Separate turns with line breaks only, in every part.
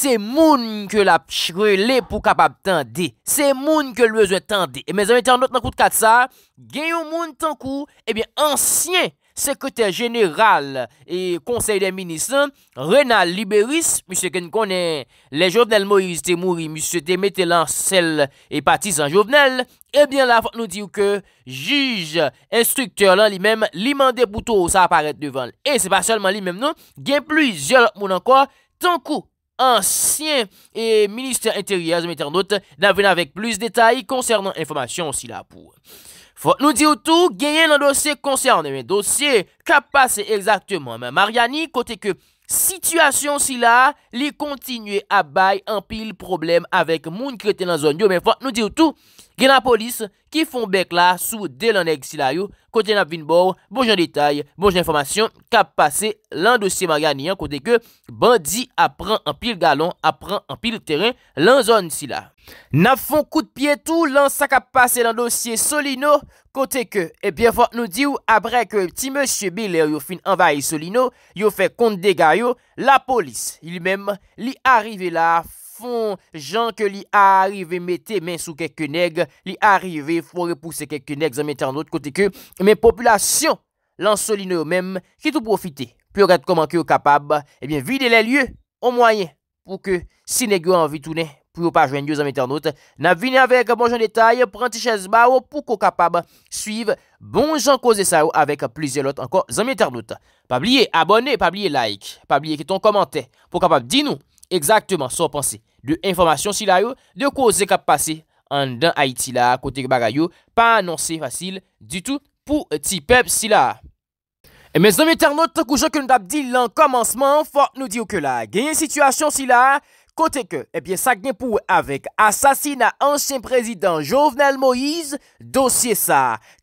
Se moun ke la chrele pou kapap tende. Se moun ke lwezwe tende. E men zanmite anot nan kout kat sa, gen yon moun tankou, ebyen ansyen sekreter general e konsey de minisan, renal liberis, misye ken konen le jovenel mo yiste mouri, misye te mette lan sel e pati san jovenel, ebyen la fote nou diyo ke, jige, instrukteur lan li men, li men de pouto ou sa aparet devan. E se pa solman li men nou, gen ploui zyon moun an kwa, tankou, ansyen eh, minister interyazm internaut nan venan vek plus detay konsernan informasyon si la pou. Fon nou di ou tou, genyen nan dosye konsernan, men dosye kapase exaktman. Men Mariani kote ke situasyon si la li kontinue abay an pil problem avek moun ki reten nan zon yo, men fon nou di ou tou, gen la polis ki fon bek la sou de lanek sila yo, kote nap vin bo, bonj an detay, bonj an informasyon, kap pase lan dosye maganyan kote ke bandi a pran an pil galon, a pran an pil teren lan zon sila. Nap fon kout pietou lan sa kap pase lan dosye solino kote ke, e eh bienfot nou di ou apre ke ti monsye bil yo fin envaye solino, yo fe kont de gayo, la polis, ili menm li arive la, Fon jan ke li a arrive mette men sou kekke neg, li a arrive fwo repouse kekke neg zanmèter not kote ke men populasyon lansoline ou men ki tou profite. Pyo gade koman ki ou kapab, ebyen eh vide le lye ou mwayen pou ke si neg yo anvi toune pou yo pa jwenye ou zanmèter not. Na vine avek bon jan detay, pranti chèz ba ou pou ko kapab suive bon jan koze sa ou avek plizye lot ankon zanmèter not. Pa blye abone, pa blye like, pa blye ki ton komante pou kapab di nou eksaktman sou apansi. De informasyon si la yo, de kouze kap pase. An dan Haiti la, kotek bagay yo, pa anonsen fasil, du tout, pou ti pep si la. E men zon mi ternot, takou jok nou dap di lan komansman, fok nou di ou ke la, genye situasyon si la. Kote ke, e pye Sagnepou avèk asasina ansyen prezident Jovenel Moïse, dosye sa,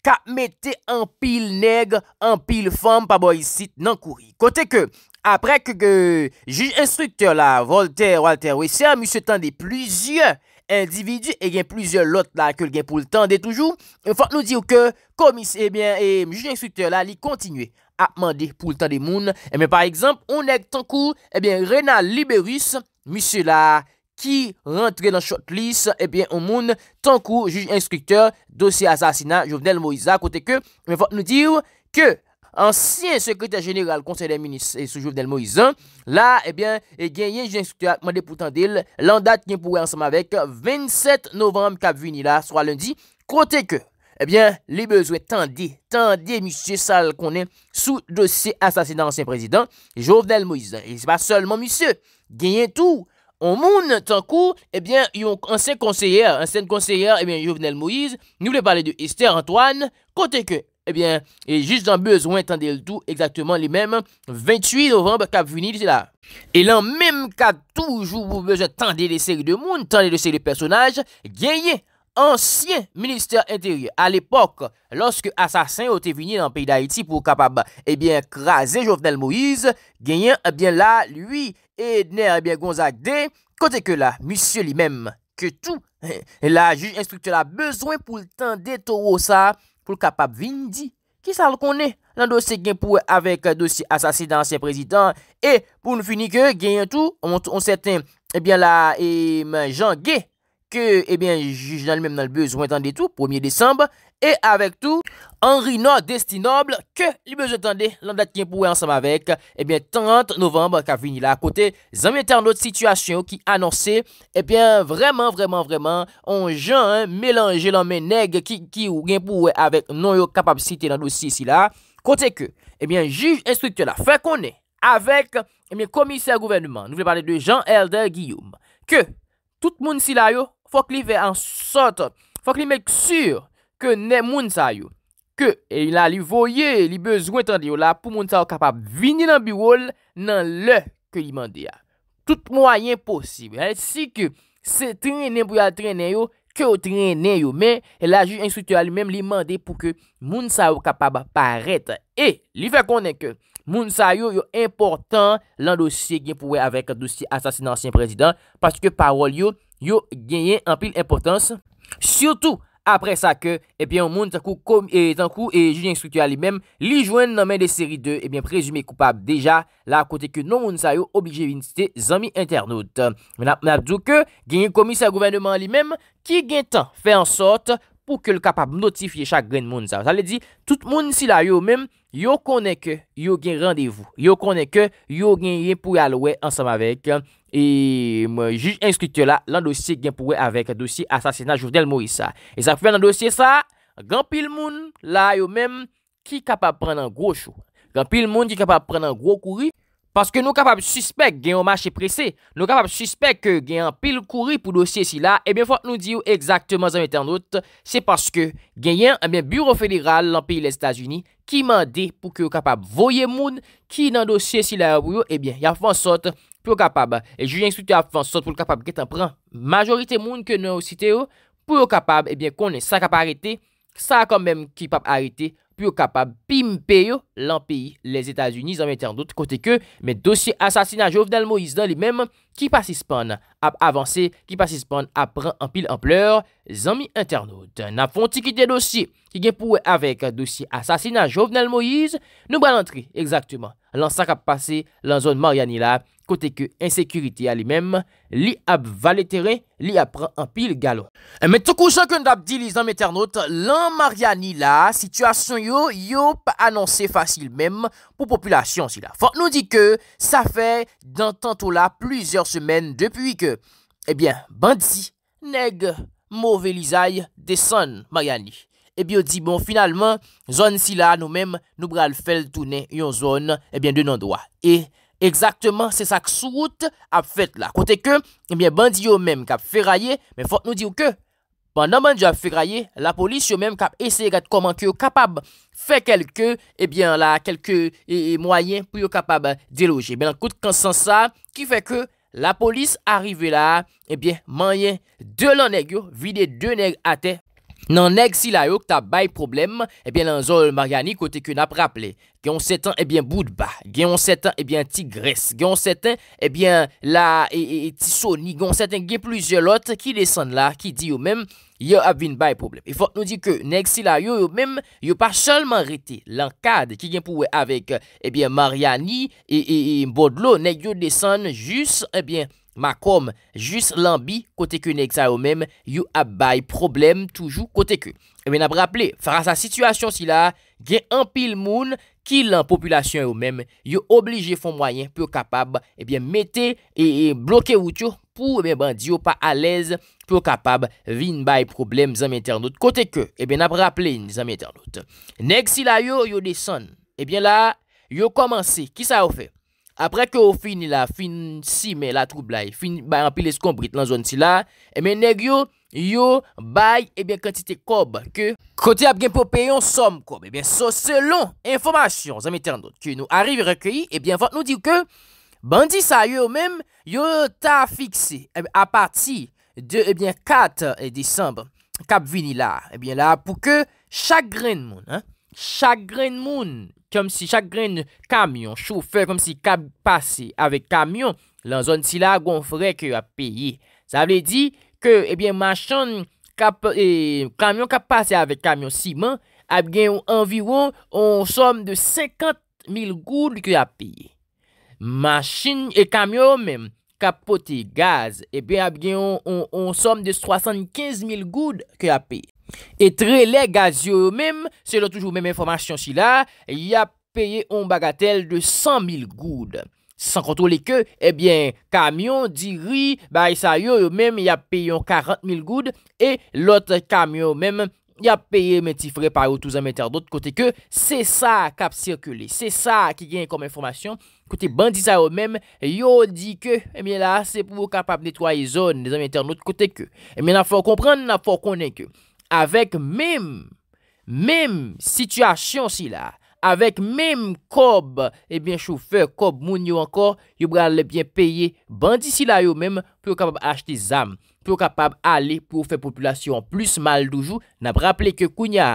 ka mette an pil negre, an pil femme, pa bo yisit nan kouri. Kote ke, apre ke juj instructeur la, Walter Wessia, mi se tende pluzyen. Individu e gen plizye lot la ke gen pou l'tan de toujou. Fote nou diyo ke komis e eh eh, jujen inskriptor la li kontinue ap mande pou l'tan de moun. E eh men par ekzamp ou neg tankou e ben rena liberis. Mise la ki rentre nan choklis e ben ou moun tankou jujen inskriptor dosi asasina Jovenel Moisa kote ke. Fote nou diyo ke... ancien secrétaire général conseiller des ministres sous Jovenel Moïse. Hein, là, eh bien, il y a un instructeur qui m'a demandé l'an date qui pourrait ensemble avec 27 novembre qui a là, soit lundi. Côté que, eh bien, les besoins tendent, tendent, monsieur Sal qu'on est sous dossier assassinat ancien président Jovenel Moïse. Hein, et c'est pas seulement monsieur, il tout. Au monde, tant coup, eh bien, un ancien conseiller, ancien conseiller, eh bien, Jovenel Moïse, nous voulons parler de Esther Antoine, côté que, eh bien, et juste besoin de tendre le tout exactement le même 28 novembre kap vini là et là. même cas, toujours toujours besoin de tendre les séries de monde, tendre les séries de personnages, Gagné, ancien ministère intérieur. à l'époque, lorsque assassin était venu dans le pays d'Haïti pour capable eh bien craser Jovenel Moïse, gagnant eh bien là lui Edner eh bien Gonzague D, côté que là monsieur lui-même que tout hein, la juge instructeur a besoin pour le temps des ça pou l kapap vindi ki sal konen nan dosye genpou avek euh, dosye asasidansye prezident e pou nou fini ke genyantou on sèten, ebyen eh la, eman jan gen ke, ebyen, eh juj nan l mèm nan l bezwen tan detou, 1è Desembe E avek tou, Anri Nord Destinobl, ke li bezotande lan dat genpouwe ansam avek, ebyen eh 30 novemba ka vini la, kote zanmite anot situasyon ki anonse, ebyen eh vreman, vreman, vreman, on jan melange lan men neg ki ou genpouwe avek nou yo kapab siti lan dosi si la, kote ke, ebyen eh juj instripte la, fe konen, avek, ebyen komise a gouvennman, nou vle pale de Jean-Elder Guillaume, ke, tout moun si la yo, fok li ve ansot, fok li meksur, ke ne moun sa yo. Ke e la li voye li bezwen tende yo la pou moun sa yo kapab vini nan biwol nan le ke li mande ya. Tout mwayen posib. El si ke se trenen pou ya trenen yo, ke o trenen yo. Men, e la ju institu a li men li mande pou ke moun sa yo kapab parete. E, li fe konen ke moun sa yo yo importan lan dosye gen pou we avek dosye asasin ansyen prezident paske parol yo, yo genye an pil importans. Sirtou, apre sa ke, epi eh an moun tan eh, kou e eh, jini ekstruktiwa li men, li jwen nan men de seri 2, ebyen prezume koupab deja la kote ke non moun sa yo obige vinite zami internaut. Men apdou ke genye komise a gouvennman li men, ki gen tan fe ansot pou ke l kapab notifiye chak gen moun sa. Sa li di, tout moun si la yo men, yo konen ke yo gen randevou, yo konen ke yo gen yen pou yalowe ansam avek. E, mwen juj inskripte la, lan dosye gen pou we avèk, dosye asasina Jouvedel Morissa. E sa pou ven nan dosye sa, gen pil moun la yo mèm ki kapap pren nan gro chou. Gen pil moun ki kapap pren nan gro kouri, paske nou kapap suspek gen yon mashe presè. Nou kapap suspek gen yon pil kouri pou dosye si la, e bè fòt nou diyo exaktman zan mèten not, se paske gen yon, e bè, bureau fèliral lan piye lè Stasiuni, ki mandè pou ki yo kapap voye moun ki nan dosye si la yo, e bè, ya fòn sot, pou yo kapab, e ju jen eksplite ap fan sot pou yo kapab, gen tan pran, majorite moun ke nou yo site yo, pou yo kapab, e bien konen sa kapab arete, sa kon menm ki pap arete, pou yo kapab pimpe yo, lan peyi, les Etats-Unis, zanm internot, kote ke, men dosye asasina Jovenel Moïse, dan li menm, ki pasispan, ap avanse, ki pasispan, ap pran anpil anpleur, zanmi internot, nan fon tikite dosye, ki gen pouwe avek dosye asasina Jovenel Moïse, nou bran antri, lansan kap pase, lan zon Mariani la, Kote ke insekurite alimem, li ap valetere, li ap pran anpil galon. E eh, men toukou chakoun dap di li zanm eternote, lan Mariani la, sitwasyon yo, yo pa anonse fasil mem pou populasyon si la. Fok nou di ke, sa fe dantantou la plizor semen depuy ke, ebyen, eh bandi neg mouveli zay de san Mariani. Ebyen, eh di bon, finalman, zan si la nou mem nou bral fel toune yon zan, ebyen, de nan doa. E... Eksaktman se sak sou wout ap fet la. Kote ke, ebyen bandi yo menm kap feraye, men fote nou diyo ke, pandan bandi yo feraye, la polis yo menm kap esey gat koman ki yo kapab fe kelke, ebyen la kelke mwayen pou yo kapab deloje. Ben akoute konsan sa, ki fe ke la polis arive la, ebyen eh manyen de laneg yo, vide de neg ate. Nan neg si la yo kta bay problem, ebyen eh lan zol Mariani kote ke nap rapple, gen yon setan ebyen eh boudba, gen yon setan ebyen eh tigres, gen yon setan ebyen la e, e, e ti soni, gen yon setan gen pluzye lot ki desen la ki di yo men, yo avin bay problem. E fote nou di ke neg si la yo yo men, yo pa chalman rete lankade ki gen pouwe avek ebyen Mariani e Bodlo, neg yo desen jus ebyen. Ma kom, jis lan bi kote ke nek sa yo mem, yo ap bay problem toujou kote ke. E ben ap rappele, fara sa situasyon si la, gen an pil moun ki lan populasyon yo mem, yo oblije fon mwayen pou yo kapab e mette e, e bloke wout yo pou e yo pa alez pou yo kapab vin bay problem zanm internot. Kote ke, e ben ap rappele, zanm internot. Nek si la yo, yo deson, e ben la, yo komanse, ki sa yo fe? apre ke ou fini la, fini si me la troublai, fini bayan pil eskombrit lan zon ti la, eme neg yo, yo bay, ebyen kantite kob, ke kote ap gen po peyon som kob, ebyen so selon informasyon zanmete an dot, ke nou arrive rekayi, ebyen vant nou diw ke bandi sa yo men, yo ta fikse, ebyen apati de, ebyen 4 disembe, kap vini la, ebyen la pou ke chagren moun, chagren moun, Kèm si chak gren kamyon, choufer, kèm si kap pase avè kamyon lan zon si la gon fre kè ap peye. Sa vle di kè, ebyen, machan, e, kamyon kap pase avè kamyon si man, ap gen yon anviron, yon som de sekant mil goud kè ap peye. Machin e kamyon men, kapote gaz, ebyen, ap gen yon som de swasan kenz mil goud kè ap peye. Etre legaz yo yo mem, se yo toujou mem informasyon si la, ya peye yon bagatel de 100.000 goud. San kontrole ke, ebyen, eh kamyon diri, ba yisay yo yo mem, ya peye yon 40.000 goud, e lot kamyon yo mem, ya peye metifre pa yo touzame internot kote ke, se sa kap sirkele, se sa ki gen kom informasyon, kote bandisa yo mem, yo di ke, ebyen eh la, se pou kap ap netwaye zon, nezame internot kote ke. Ebyen eh la, fò konpran, fò konen ke. Avèk mèm, mèm situasyon si la, avèk mèm kob, ebyen choufe, kob moun yo ankor, yo bral lebyen peye, bandi si la yo mèm, pou yo kapab achete zam, pou yo kapab ale pou yo fè populasyon plus mal doujou, nan praple ke kounya.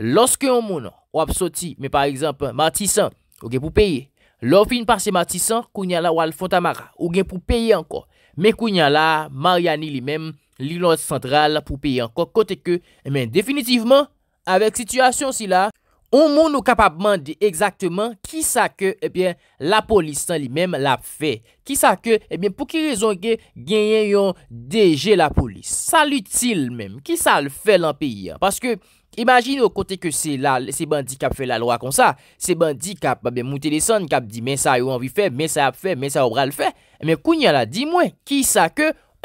Lòske yon moun, wap soti, mè par exemple, matisan, ou gen pou peye, lò fin parse matisan, kounya la wal fontamara, ou gen pou peye ankor, mè kounya la, mariani li mèm. li lòs central pou peyi an kote ke, men, definitivman, avek situasyon si eh la, on moun nou kapap mandi, egzaktman, ki sa ke, ebyen, la polis tan li menm la fe, ki sa ke, ebyen, pou ki rezon ke, genyen yon deje la polis, sa l'util menm, ki sa l'fe l'an peyi an, paske, imagine o kote ke se la, se bandi kap fe la lòa kon sa, se bandi kap, ebyen, mouti lesan, kap di, men sa yo an vi fe, men sa ap fe, men sa obra l'fe, ebyen, koun yon la di mwen, ki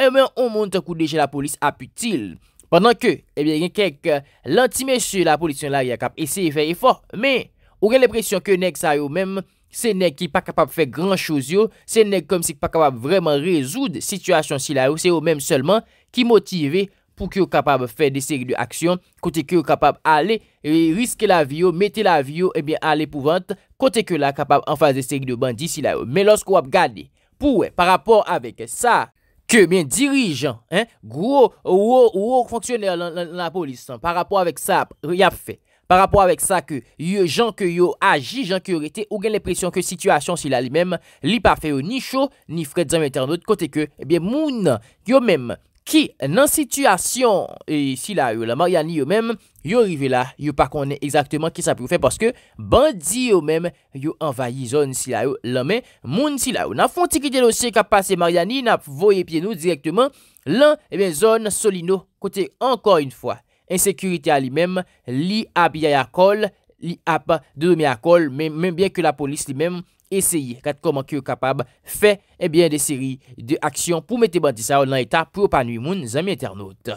E eh men, on monte kou deje la polis aputil. Pendan ke, e eh ben, gen kek euh, lantime se la polis yon la yakap. Ese fe e fa. Men, ou gen l'epresyon ke neg sa yo men, se neg ki pa kapab fe gran choz yo, se neg kom si pa kapab vreman rezoud situasyon si la yo, se yo men selman ki motive pou ki yo kapab fe de seri de aksyon, kote ki yo kapab ale, riske la vi yo, mete la vi yo, e ben, ale pou vante, kote ki yo la kapab an faze seri de bandi si la yo. Men, losk wap gade pou, par rapport avek sa, ke bien dirijan, eh, wou, wou, wou fonksyonè la polis, par apwa apwek sa, wou yapfè, par apwa apwek sa, ke yon jank yo agi, jank yo rete, ou gen le presyon, ke situasyon, si la li mèm, li pa fè yo euh, ni chou, ni fred zanmèter nou, kote ke, e bien moun, yo mèm, Ki nan situasyon e, si la yo, la Mariani yo men, yo rive la, yo pa konen ekzakteman ki sa pou fe, paske bandi yo men, yo envayi zon si la yo, la men, moun si la yo. Nan fonte ki denosye ka pase Mariani, nap voye piye nou direkteman, lan, e ben, zon soli nou. Kote, ankon yon fwa, ensekurite a li men, li ap yaya kol, li ap dome ya kol, men ben ke la polis li men, Eseye kat koman ki yo kapab fe ebyen de eh seri de aksyon pou mette bandisa ou nan eta pou panwi moun zami internaut.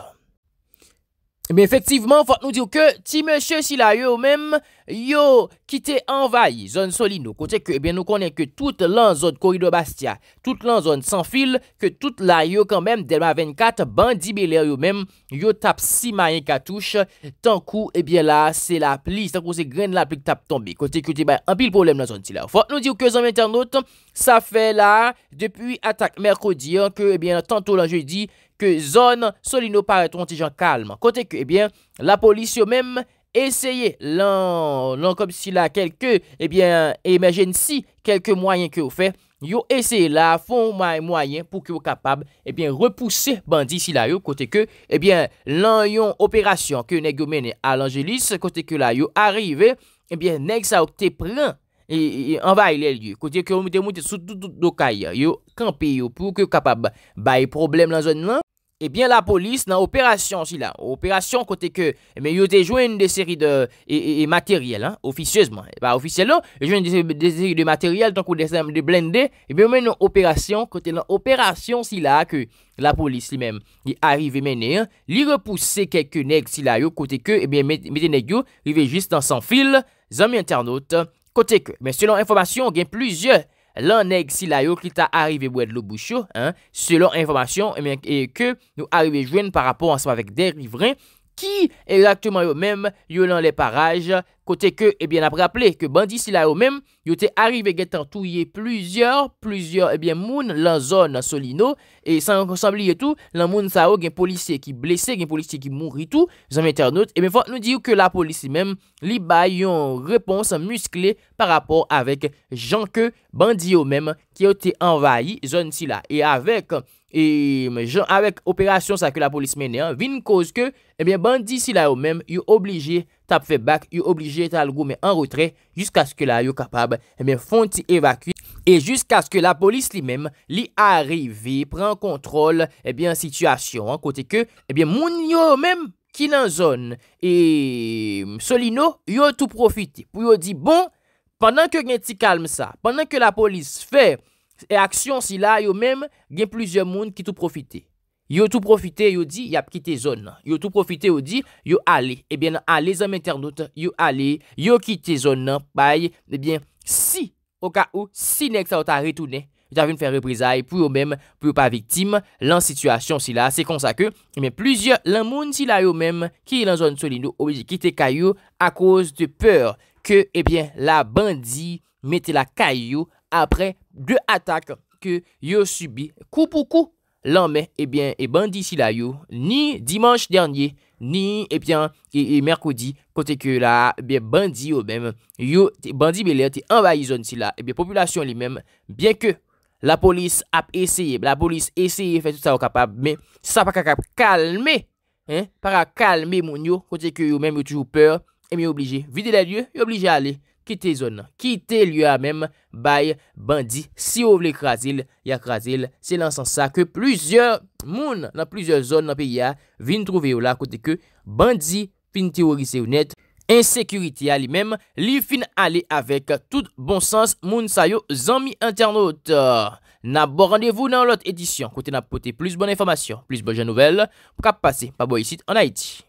Ebyen eh efektivman, fote nou diyo ke ti meche si la yo ou menm, Yo, ki te envayi, zon solino, kote ke ebyen nou konen ke tout lan zon korido bastia, tout lan zon san fil, ke tout la yo kanmen, delman 24, bandi beler yo men, yo tap si mayen katouche, tankou, ebyen la, se la plis, tankou se gren la plik tap tombe, kote ke te bayan, anpil problem nan zon ti la. Eseye lan, lan kom si la kelke, ebyen, emergency, kelke mwayen ki yo fe, yo eseye la fon mwayen pou ki yo kapab, ebyen, repouse bandi si la yo, kote ke, ebyen, lan yon operasyon ke neg yo mene al Angelis, kote ke la yo arrive, ebyen, neg sa okte pran, e envaye le liyo, kote ke yon mwite mwite sou tout tout do kaya, yo kampe yo pou ki yo kapab baye problem lan zon nan. Ebyen eh la polis nan operasyon si la, operasyon kote ke, ebyen yote jwen de seri de materyel, ofisyezman, eba ofisyezman, jwen de seri de materyel, ton kou de blende, ebyen yote operasyon, kote nan operasyon si la, ke la polis li men, li repouse keke neg si la, yote kote ke, ebyen meteneg yo, li vejist nan san fil, zami internaut, kote ke, men selon informasyon gen pluzyon. Lan neg si la yo klita arive wèd lo bouchou, selon informasyon ke eh nou arive jwen par rapport anseman wèk derivren, Ki, exactement yo eh mèm, yo lan lè paraj, kote ke, ebyen ap rappele, ke bandi sila yo mèm, yo te arrive gèten touye plüzyor, plüzyor, ebyen eh moun, lan zon solino, e san konsambliye tou, lan moun sa ou gen polisiye ki blese, gen polisiye ki mouri tou, zon mèter not, e eh mèfwa nou diyo ke la polisi mèm, li bay yon repons muskle par rapport avek jan ke bandi yo mèm ki yo te envayi zon sila, e avek, e jan avèk operasyon sa ke la polis menè an, vin kòz ke, ebyen eh bandi si la yo mèm, yo oblije tapfe bak, yo oblije talgo men an rotre, jisk aske la yo kapab, ebyen fon ti evaku, e jisk aske la polis li mèm, li arivi, pren kontrol, ebyen eh situasyon, kote ke, ebyen eh moun yo mèm ki nan zon, e soli nou, yo tou profite, pou yo di, bon, pandan ke gen ti kalm sa, pandan ke la polis fè, E aksyon si la yo menm gen plizye moun ki tou profite Yo tou profite yo di yap kite zon nan Yo tou profite yo di yo ale Ebyen eh ale zanm internet yo ale Yo kite zon nan pay Ebyen eh si o ka ou si nek sa ou ta retounen Javoun fè reprizay pou yo menm pou yo pa viktim Lan situasyon si la se konsa ke Men plizye lan moun si eh la yo menm Ki lan zon soli nou oji kite kayo A koz de pèr ke ebyen la bandi mette la kayo apre de atak ke yo subi kou pou kou lanme, e eh bende si la yo, ni dimanche denye, ni e pyan, e merkodi, kote ke la, e bende yo men, yo, bende me le, te envaye zon si la, e eh bende populasyon li men, bien ke la polis ap eseye, la polis eseye, fè tout sa wakapab, me sa pa kakap kalme, para kalme moun yo, kote ke yo men yo toujou peur, e mi yo oblije vide la lye, yo oblije ale, ki te zon nan, ki te lyo a mem, bay bandi, si ou vle krasil, ya krasil, se lan san sa, ke plizye moun nan plizye zon nan peya, vin trouve yo la, kote ke, bandi fin teorise yo net, ensekurite a li mem, li fin ale avek tout bon sans, moun sayo zanmi internaute. Na bo randevou nan lot edisyon, kote na pote pliz bon informasyon, pliz bon jan nouvel, pou kap pase, pa bo yisit an Haiti.